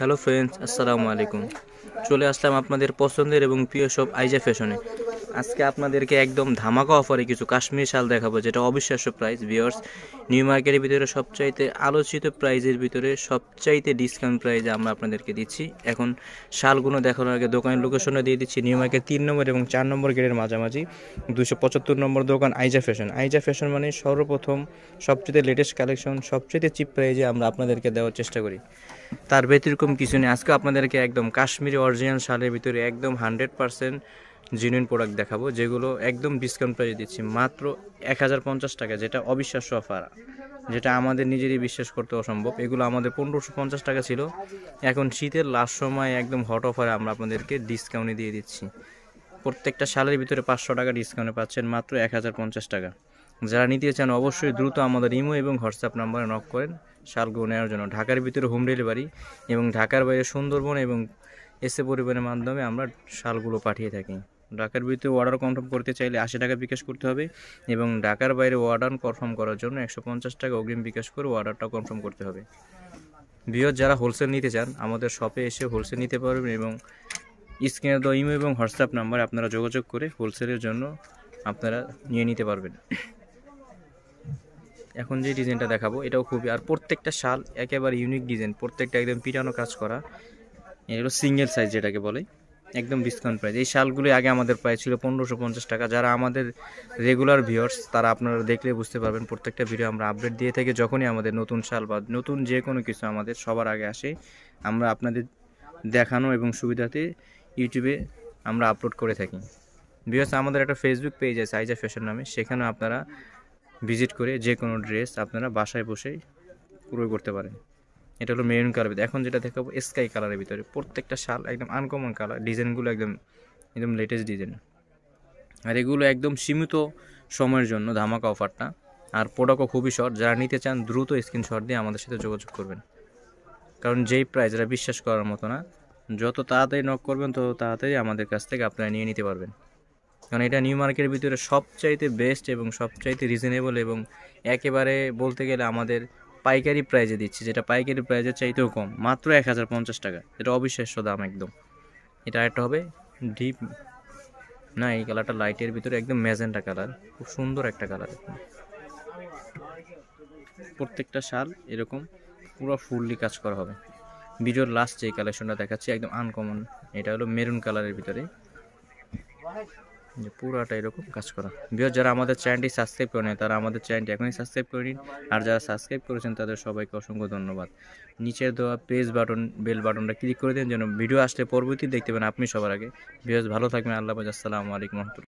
hello friends আসসালামু আলাইকুম চলে আসলাম আপনাদের পছন্দের এবং প্রিয় সব আইজা ফ্যাশনে আজকে আপনাদেরকে একদম ধামাকা অফারে কিছু কাশ্মীর শাল দেখাবো যেটা অবিশ্বাস্য প্রাইস ভিওর্স নিউ মার্কেটের ভিতরে সবচাইতে আলোচিত প্রাইজের ভিতরে সবচাইতে ডিসকাউন্ট প্রাইজে আমরা আপনাদেরকে দিচ্ছি এখন শালগুলো দেখানোর আগে দোকানের লোকেশনে দিয়ে দিচ্ছি নিউ মার্কেট তিন নম্বর এবং চার নম্বর গেটের মাঝামাঝি দুশো পঁচাত্তর নম্বর দোকান আইজা ফ্যাশন আইজা ফ্যাশন মানে সর্বপ্রথম সবচেয়ে লেটেস্ট কালেকশন সবচেয়ে চিপ প্রাইজে আমরা আপনাদেরকে দেওয়ার চেষ্টা করি তার ব্যতিরকম কিছু নেই আজকে আপনাদেরকে একদম কাশ্মীরি অরিজিনাল শালের ভিতরে একদম হান্ড্রেড পারসেন্ট জেনুইন প্রোডাক্ট দেখাবো যেগুলো একদম ডিসকাউন্ট প্রাইসে দিচ্ছি মাত্র এক হাজার পঞ্চাশ টাকা যেটা অবিশ্বাস্য অফার যেটা আমাদের নিজেরই বিশ্বাস করতে অসম্ভব এগুলো আমাদের পনেরোশো পঞ্চাশ টাকা ছিল এখন শীতের লাস্ট সময় একদম হট অফারে আমরা আপনাদেরকে ডিসকাউন্টে দিয়ে দিচ্ছি প্রত্যেকটা সালের ভিতরে পাঁচশো টাকা ডিসকাউন্টে পাচ্ছেন মাত্র এক হাজার পঞ্চাশ টাকা যারা নিতে চান অবশ্যই দ্রুত আমাদের ইমো এবং হোয়াটসঅ্যাপ নাম্বারে নক করেন শালগুলো নেওয়ার জন্য ঢাকার ভিতরে হোম ডেলিভারি এবং ঢাকার বাইরে সুন্দরবন এবং এসে পরিবহনের মাধ্যমে আমরা শালগুলো পাঠিয়ে থাকি ঢাকার ভিতরে অর্ডার কনফার্ম করতে চাইলে আশি টাকা বিকাশ করতে হবে এবং ঢাকার বাইরে অর্ডার কনফার্ম করার জন্য একশো পঞ্চাশ টাকা অগ্রিম বিকাশ করে অর্ডারটা কনফার্ম করতে হবে বিহত যারা হোলসেল নিতে চান আমাদের শপে এসে হোলসেল নিতে পারবেন এবং স্ক্যানের দেওয়া ইমো এবং হোয়াটসঅ্যাপ নাম্বার আপনারা যোগাযোগ করে হোলসেলের জন্য আপনারা নিয়ে নিতে পারবেন এখন যে ডিজাইনটা দেখাবো এটাও খুবই আর প্রত্যেকটা শাল একেবারে ইউনিক ডিজাইন প্রত্যেকটা একদম পিটানো কাজ করা এগুলো সিঙ্গেল সাইজ যেটাকে বলে একদম ডিসকাউন্ট প্রাইস এই শালগুলি আগে আমাদের প্রায় ছিল পনেরোশো পঞ্চাশ টাকা যারা আমাদের রেগুলার ভিউয়ার্স তারা আপনারা দেখলে বুঝতে পারবেন প্রত্যেকটা ভিডিও আমরা আপডেট দিয়ে থাকি যখনই আমাদের নতুন শাল বা নতুন যে কোনো কিছু আমাদের সবার আগে আসে আমরা আপনাদের দেখানো এবং সুবিধাতে ইউটিউবে আমরা আপলোড করে থাকি ভিউয়ার্স আমাদের একটা ফেসবুক পেজ আছে আইজা ফ্যাশন নামে সেখানে আপনারা ভিজিট করে যে কোনো ড্রেস আপনারা বাসায় বসেই ক্রয় করতে পারেন এটা হলো মেরুন কালার ভিতরে এখন যেটা দেখাবো স্কাই কালারের ভিতরে প্রত্যেকটা শাল একদম আনকমন কালার ডিজাইনগুলো একদম একদম লেটেস্ট ডিজাইন আর এগুলো একদম সীমিত সময়ের জন্য ধামাকা অফারটা আর প্রোডাক্টও খুবই শর্ট যারা নিতে চান দ্রুত স্ক্রিন শর্ট দিয়ে আমাদের সাথে যোগাযোগ করবেন কারণ যেই প্রাইস এরা বিশ্বাস করার মতো না যত তাড়াতাড়ি নক করবেন তত তাড়াতাড়ি আমাদের কাছ থেকে আপনারা নিয়ে নিতে পারবেন কারণ এটা নিউ মার্কেটের ভিতরে সবচাইতে বেস্ট এবং সবচাইতে রিজনেবল এবং একেবারে বলতে গেলে আমাদের পাইকারি প্রাইজে দিচ্ছি যেটা পাইকারি প্রাইজের চাইতেও কম মাত্র এক হাজার পঞ্চাশ টাকা এটা অবিশ্বাস্য দাম একদম এটা একটা হবে ডিপ না এই কালারটা লাইটের ভিতরে একদম ম্যাজেন্টা কালার খুব সুন্দর একটা কালার প্রত্যেকটা শাল এরকম পুরো ফুললি কাজ করা হবে ভিডিওর লাস্ট যে কালেকশনটা দেখাচ্ছি একদম আনকমন এটা হলো মেরুন কালারের ভিতরে যে পুরোটা এরকম কাজ করা বিহার যারা আমাদের চ্যানেলটি সাবস্ক্রাইব করে তারা আমাদের চ্যানেলটি এখনই সাবস্ক্রাইব করে নিন আর যারা সাবস্ক্রাইব করেছেন তাদের সবাইকে অসংখ্য ধন্যবাদ নিচের দেওয়া পেজ বাটন বেল বাটনটা ক্লিক করে দিন যেন ভিডিও আসলে পরবর্তী দেখতে পান আপনি সবার আগে বিহার ভালো থাকবেন আল্লাহ আসসালামু আলাইকুম